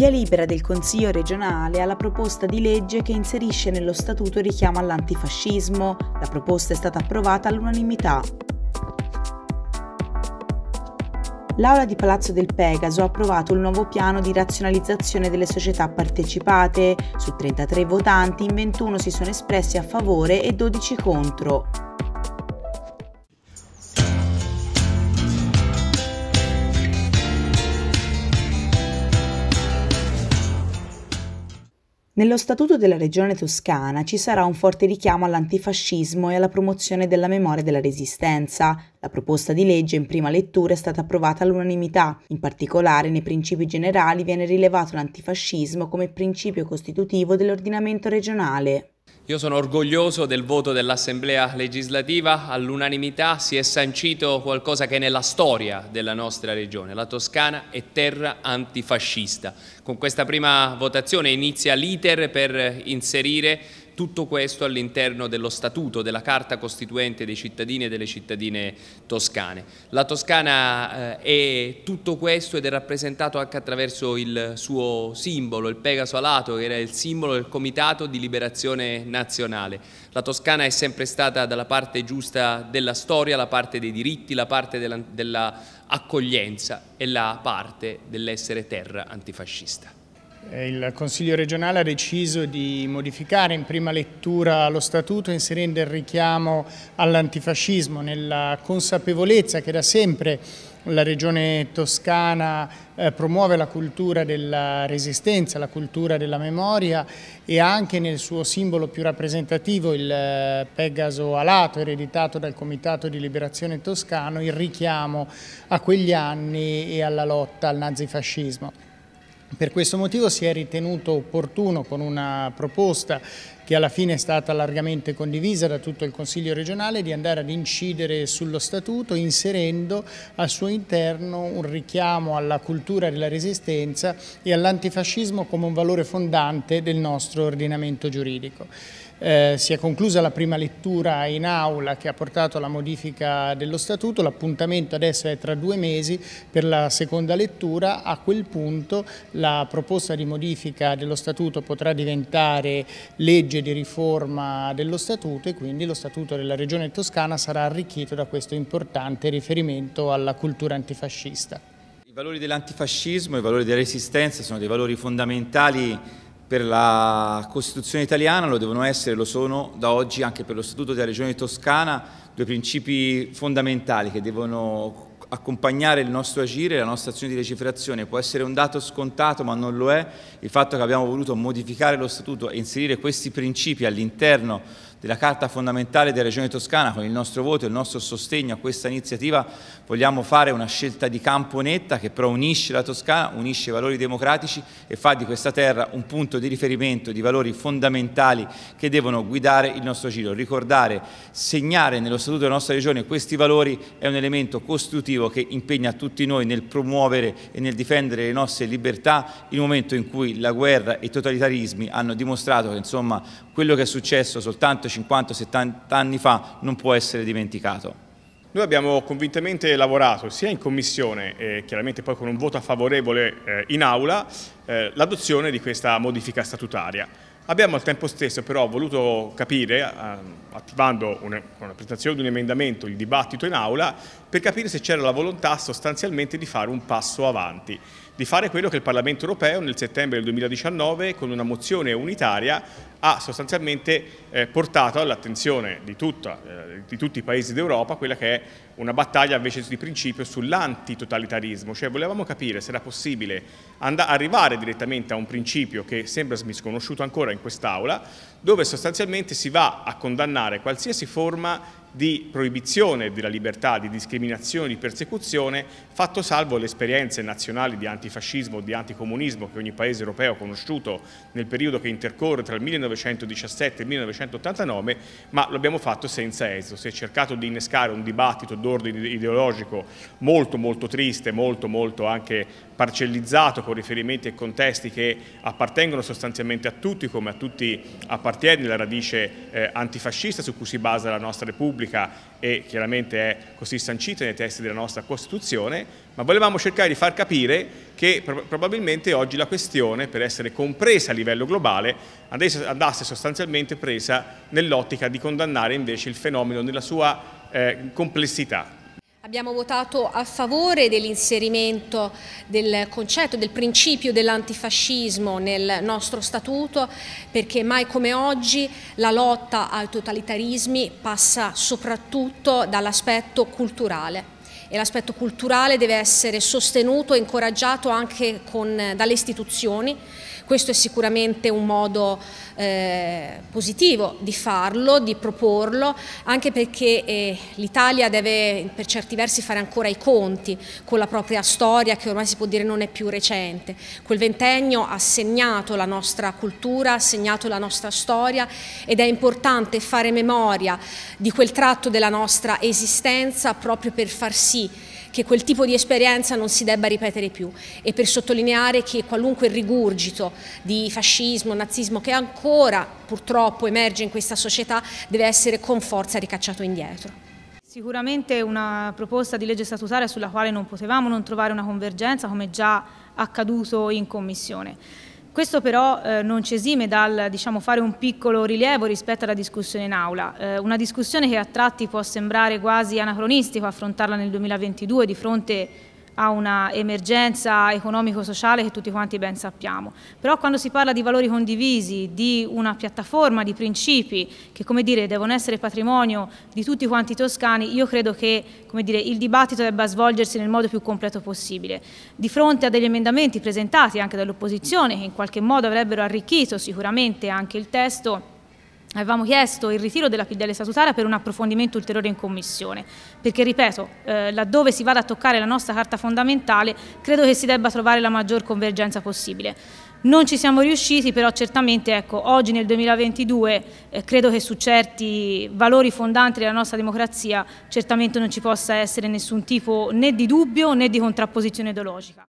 via libera del Consiglio regionale alla proposta di legge che inserisce nello statuto il richiamo all'antifascismo. La proposta è stata approvata all'unanimità. L'Aula di Palazzo del Pegaso ha approvato il nuovo piano di razionalizzazione delle società partecipate. Su 33 votanti, in 21 si sono espressi a favore e 12 contro. Nello Statuto della Regione Toscana ci sarà un forte richiamo all'antifascismo e alla promozione della memoria della Resistenza. La proposta di legge in prima lettura è stata approvata all'unanimità. In particolare, nei principi generali viene rilevato l'antifascismo come principio costitutivo dell'ordinamento regionale. Io sono orgoglioso del voto dell'Assemblea legislativa, all'unanimità si è sancito qualcosa che è nella storia della nostra regione. La Toscana è terra antifascista. Con questa prima votazione inizia l'iter per inserire tutto questo all'interno dello statuto, della carta costituente dei cittadini e delle cittadine toscane. La Toscana eh, è tutto questo ed è rappresentato anche attraverso il suo simbolo, il Pegaso Alato, che era il simbolo del Comitato di Liberazione Nazionale. La Toscana è sempre stata dalla parte giusta della storia, la parte dei diritti, la parte dell'accoglienza della e la parte dell'essere terra antifascista. Eh, il Consiglio regionale ha deciso di modificare in prima lettura lo statuto inserendo il richiamo all'antifascismo nella consapevolezza che da sempre la regione toscana eh, promuove la cultura della resistenza, la cultura della memoria e anche nel suo simbolo più rappresentativo, il eh, Pegaso alato ereditato dal Comitato di Liberazione Toscano, il richiamo a quegli anni e alla lotta al nazifascismo. Per questo motivo si è ritenuto opportuno con una proposta che alla fine è stata largamente condivisa da tutto il Consiglio regionale di andare ad incidere sullo statuto inserendo al suo interno un richiamo alla cultura della resistenza e all'antifascismo come un valore fondante del nostro ordinamento giuridico. Eh, si è conclusa la prima lettura in aula che ha portato alla modifica dello statuto, l'appuntamento adesso è tra due mesi per la seconda lettura, a quel punto la proposta di modifica dello statuto potrà diventare legge di riforma dello statuto e quindi lo statuto della regione toscana sarà arricchito da questo importante riferimento alla cultura antifascista. I valori dell'antifascismo, i valori della resistenza sono dei valori fondamentali per la Costituzione italiana, lo devono essere, lo sono da oggi anche per lo Statuto della Regione Toscana, due principi fondamentali che devono accompagnare il nostro agire, la nostra azione di legiferazione. Può essere un dato scontato, ma non lo è, il fatto che abbiamo voluto modificare lo Statuto e inserire questi principi all'interno della Carta fondamentale della Regione Toscana, con il nostro voto e il nostro sostegno a questa iniziativa vogliamo fare una scelta di campo netta che però unisce la Toscana, unisce i valori democratici e fa di questa terra un punto di riferimento di valori fondamentali che devono guidare il nostro giro. Ricordare, segnare nello Statuto della nostra Regione questi valori è un elemento costruttivo che impegna tutti noi nel promuovere e nel difendere le nostre libertà in un momento in cui la guerra e i totalitarismi hanno dimostrato che insomma, quello che è successo soltanto 50, 70 anni fa non può essere dimenticato. Noi abbiamo convintamente lavorato sia in commissione e eh, chiaramente poi con un voto favorevole eh, in aula eh, l'adozione di questa modifica statutaria. Abbiamo al tempo stesso però voluto capire, attivando con la presentazione di un emendamento, il dibattito in aula, per capire se c'era la volontà sostanzialmente di fare un passo avanti di fare quello che il Parlamento europeo nel settembre del 2019 con una mozione unitaria ha sostanzialmente eh, portato all'attenzione di, eh, di, tutti i paesi d'Europa quella che è una battaglia invece di principio sull'antitotalitarismo, cioè volevamo capire se era possibile arrivare direttamente a un principio che sembra smisconosciuto ancora in quest'Aula, dove sostanzialmente si va a condannare qualsiasi forma di proibizione della libertà, di discriminazione, di persecuzione, fatto salvo le esperienze nazionali di antifascismo, di anticomunismo che ogni paese europeo ha conosciuto nel periodo che intercorre tra il 1917 e il 1989, ma lo abbiamo fatto senza esito. Si è cercato di innescare un dibattito d'ordine ideologico molto molto triste, molto molto anche parcellizzato con riferimenti e contesti che appartengono sostanzialmente a tutti, come a tutti appartiene la radice eh, antifascista su cui si basa la nostra Repubblica, Repubblica e chiaramente è così sancito nei testi della nostra Costituzione, ma volevamo cercare di far capire che pro probabilmente oggi la questione, per essere compresa a livello globale, andasse sostanzialmente presa nell'ottica di condannare invece il fenomeno nella sua eh, complessità, Abbiamo votato a favore dell'inserimento del concetto, del principio dell'antifascismo nel nostro statuto perché mai come oggi la lotta ai totalitarismi passa soprattutto dall'aspetto culturale e l'aspetto culturale deve essere sostenuto e incoraggiato anche con, dalle istituzioni questo è sicuramente un modo eh, positivo di farlo, di proporlo, anche perché eh, l'Italia deve per certi versi fare ancora i conti con la propria storia che ormai si può dire non è più recente. Quel ventennio ha segnato la nostra cultura, ha segnato la nostra storia ed è importante fare memoria di quel tratto della nostra esistenza proprio per far sì che quel tipo di esperienza non si debba ripetere più e per sottolineare che qualunque rigurgito di fascismo, nazismo che ancora purtroppo emerge in questa società deve essere con forza ricacciato indietro. Sicuramente una proposta di legge statutaria sulla quale non potevamo non trovare una convergenza come già accaduto in Commissione. Questo però eh, non ci esime dal diciamo, fare un piccolo rilievo rispetto alla discussione in aula, eh, una discussione che a tratti può sembrare quasi anacronistico affrontarla nel 2022 di fronte a una emergenza economico-sociale che tutti quanti ben sappiamo. Però quando si parla di valori condivisi, di una piattaforma, di principi che come dire devono essere patrimonio di tutti quanti i toscani, io credo che come dire, il dibattito debba svolgersi nel modo più completo possibile. Di fronte a degli emendamenti presentati anche dall'opposizione che in qualche modo avrebbero arricchito sicuramente anche il testo, Avevamo chiesto il ritiro della PDL statutaria per un approfondimento ulteriore in commissione, perché ripeto, eh, laddove si vada a toccare la nostra carta fondamentale, credo che si debba trovare la maggior convergenza possibile. Non ci siamo riusciti, però certamente ecco, oggi nel 2022 eh, credo che su certi valori fondanti della nostra democrazia certamente non ci possa essere nessun tipo né di dubbio né di contrapposizione ideologica.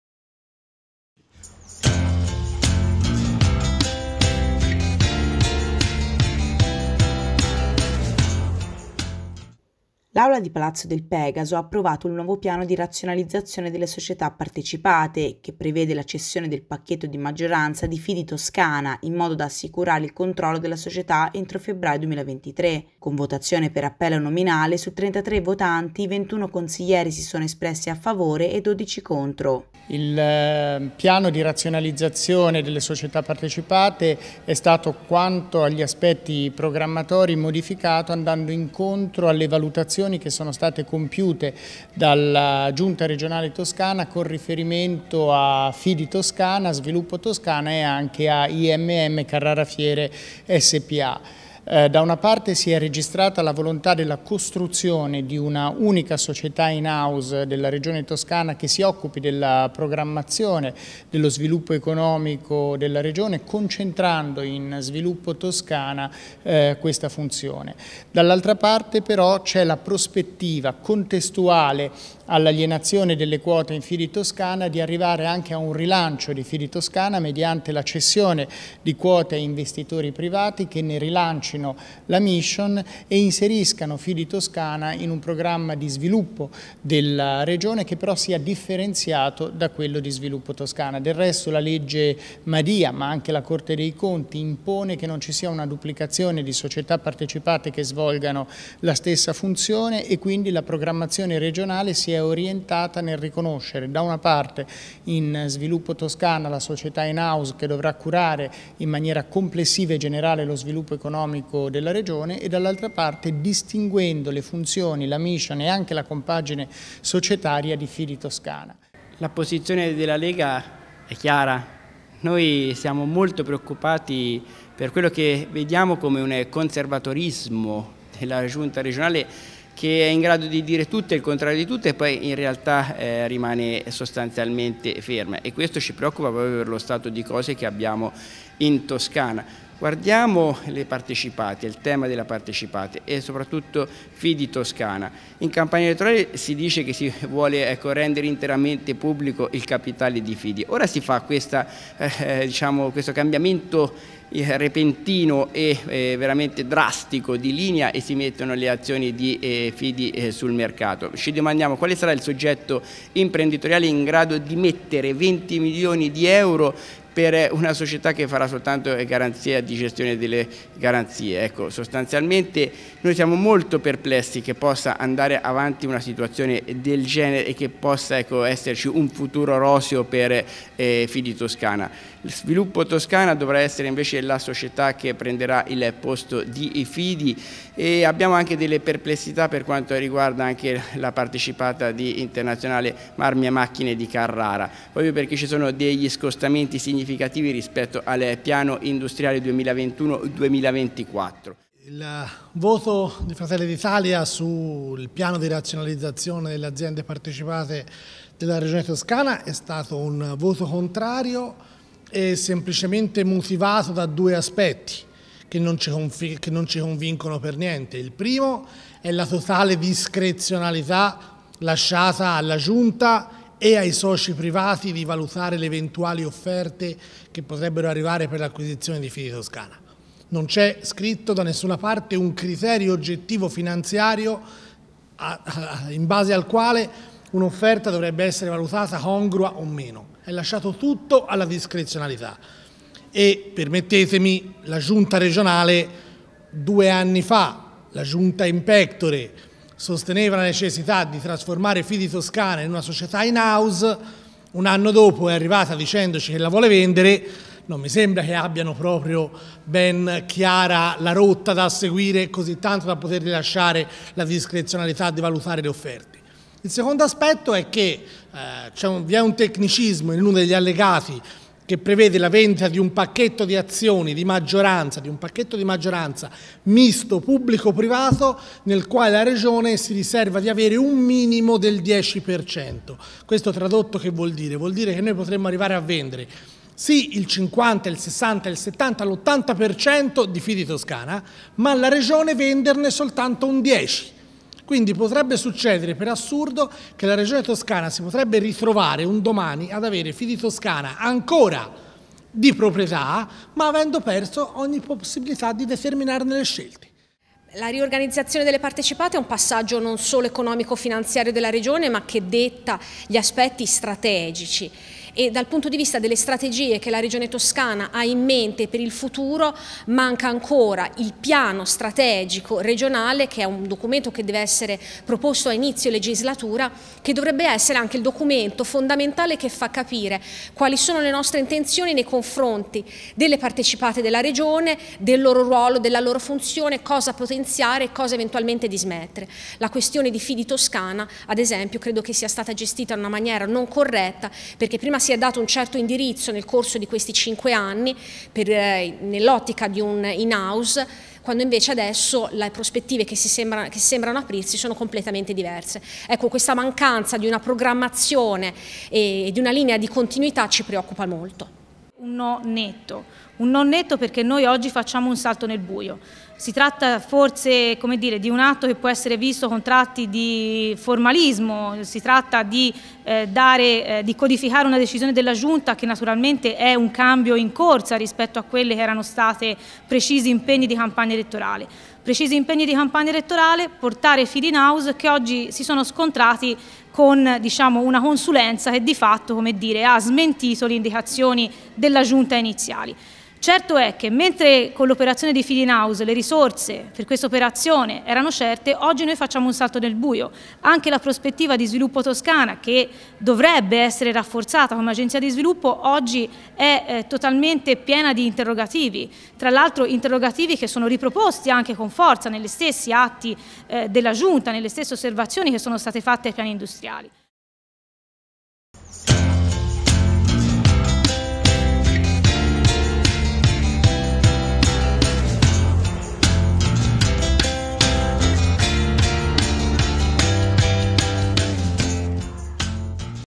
L'Aula di Palazzo del Pegaso ha approvato il nuovo piano di razionalizzazione delle società partecipate, che prevede la cessione del pacchetto di maggioranza di Fidi Toscana in modo da assicurare il controllo della società entro febbraio 2023. Con votazione per appello nominale, su 33 votanti, 21 consiglieri si sono espressi a favore e 12 contro. Il eh, piano di razionalizzazione delle società partecipate è stato quanto agli aspetti programmatori modificato andando incontro alle valutazioni valutazioni che sono state compiute dalla Giunta regionale toscana con riferimento a Fidi Toscana, Sviluppo Toscana e anche a IMM Carrara Fiere SPA. Eh, da una parte si è registrata la volontà della costruzione di una unica società in house della regione toscana che si occupi della programmazione, dello sviluppo economico della regione, concentrando in sviluppo toscana eh, questa funzione. Dall'altra parte però c'è la prospettiva contestuale all'alienazione delle quote in Fili Toscana di arrivare anche a un rilancio di Fili Toscana mediante la cessione di quote a investitori privati che ne rilanciano rilancino la mission e inseriscano Fidi Toscana in un programma di sviluppo della regione che però sia differenziato da quello di sviluppo toscana. Del resto la legge Madia, ma anche la Corte dei Conti, impone che non ci sia una duplicazione di società partecipate che svolgano la stessa funzione e quindi la programmazione regionale si è orientata nel riconoscere da una parte in sviluppo toscana la società in house che dovrà curare in maniera complessiva e generale lo sviluppo economico economico della regione e dall'altra parte distinguendo le funzioni, la mission e anche la compagine societaria di Fili Toscana. La posizione della Lega è chiara, noi siamo molto preoccupati per quello che vediamo come un conservatorismo della giunta regionale che è in grado di dire tutto e il contrario di tutto e poi in realtà eh, rimane sostanzialmente ferma e questo ci preoccupa proprio per lo stato di cose che abbiamo in Toscana. Guardiamo le partecipate, il tema della partecipate e soprattutto Fidi Toscana. In campagna elettorale si dice che si vuole ecco, rendere interamente pubblico il capitale di Fidi. Ora si fa questa, eh, diciamo, questo cambiamento eh, repentino e eh, veramente drastico di linea e si mettono le azioni di eh, Fidi eh, sul mercato. Ci domandiamo quale sarà il soggetto imprenditoriale in grado di mettere 20 milioni di euro per una società che farà soltanto garanzia di gestione delle garanzie. Ecco, sostanzialmente noi siamo molto perplessi che possa andare avanti una situazione del genere e che possa ecco, esserci un futuro roseo per eh, Fidi Toscana sviluppo Toscana dovrà essere invece la società che prenderà il posto di Fidi e abbiamo anche delle perplessità per quanto riguarda anche la partecipata di Internazionale Marmia Macchine di Carrara, proprio perché ci sono degli scostamenti significativi rispetto al piano industriale 2021-2024. Il voto di Fratelli d'Italia sul piano di razionalizzazione delle aziende partecipate della Regione Toscana è stato un voto contrario è semplicemente motivato da due aspetti che non, ci che non ci convincono per niente. Il primo è la totale discrezionalità lasciata alla Giunta e ai soci privati di valutare le eventuali offerte che potrebbero arrivare per l'acquisizione di Fili Toscana. Non c'è scritto da nessuna parte un criterio oggettivo finanziario in base al quale un'offerta dovrebbe essere valutata congrua o meno è lasciato tutto alla discrezionalità. E permettetemi, la giunta regionale due anni fa, la giunta in pectore, sosteneva la necessità di trasformare Fidi Toscana in una società in house, un anno dopo è arrivata dicendoci che la vuole vendere, non mi sembra che abbiano proprio ben chiara la rotta da seguire così tanto da poter rilasciare la discrezionalità di valutare le offerte. Il secondo aspetto è che eh, un, vi è un tecnicismo in uno degli allegati che prevede la vendita di un pacchetto di azioni di maggioranza, di un pacchetto di maggioranza misto pubblico-privato nel quale la Regione si riserva di avere un minimo del 10%. Questo tradotto che vuol dire? Vuol dire che noi potremmo arrivare a vendere sì il 50, il 60, il 70, l'80% di Fidi Toscana, ma la Regione venderne soltanto un 10%. Quindi potrebbe succedere per assurdo che la regione toscana si potrebbe ritrovare un domani ad avere Fidi toscana ancora di proprietà, ma avendo perso ogni possibilità di determinarne le scelte. La riorganizzazione delle partecipate è un passaggio non solo economico-finanziario della Regione, ma che detta gli aspetti strategici e dal punto di vista delle strategie che la Regione Toscana ha in mente per il futuro manca ancora il piano strategico regionale che è un documento che deve essere proposto a inizio legislatura che dovrebbe essere anche il documento fondamentale che fa capire quali sono le nostre intenzioni nei confronti delle partecipate della Regione, del loro ruolo, della loro funzione, cosa potenziare e cosa eventualmente dismettere. La questione di Fidi Toscana ad esempio credo che sia stata gestita in una maniera non corretta perché prima si si è dato un certo indirizzo nel corso di questi cinque anni eh, nell'ottica di un in-house quando invece adesso le prospettive che si, sembra, che sembrano aprirsi sono completamente diverse. Ecco, questa mancanza di una programmazione e di una linea di continuità ci preoccupa molto un no netto, un no netto perché noi oggi facciamo un salto nel buio. Si tratta forse dire, di un atto che può essere visto con tratti di formalismo, si tratta di, eh, dare, eh, di codificare una decisione della Giunta che naturalmente è un cambio in corsa rispetto a quelle che erano state precisi impegni di campagna elettorale. Precisi impegni di campagna elettorale, portare feed in house che oggi si sono scontrati con diciamo, una consulenza che di fatto dire, ha smentito le indicazioni della giunta iniziali. Certo è che mentre con l'operazione dei di in House le risorse per questa operazione erano certe, oggi noi facciamo un salto nel buio. Anche la prospettiva di sviluppo toscana, che dovrebbe essere rafforzata come agenzia di sviluppo, oggi è eh, totalmente piena di interrogativi. Tra l'altro interrogativi che sono riproposti anche con forza negli stessi atti eh, della Giunta, nelle stesse osservazioni che sono state fatte ai piani industriali.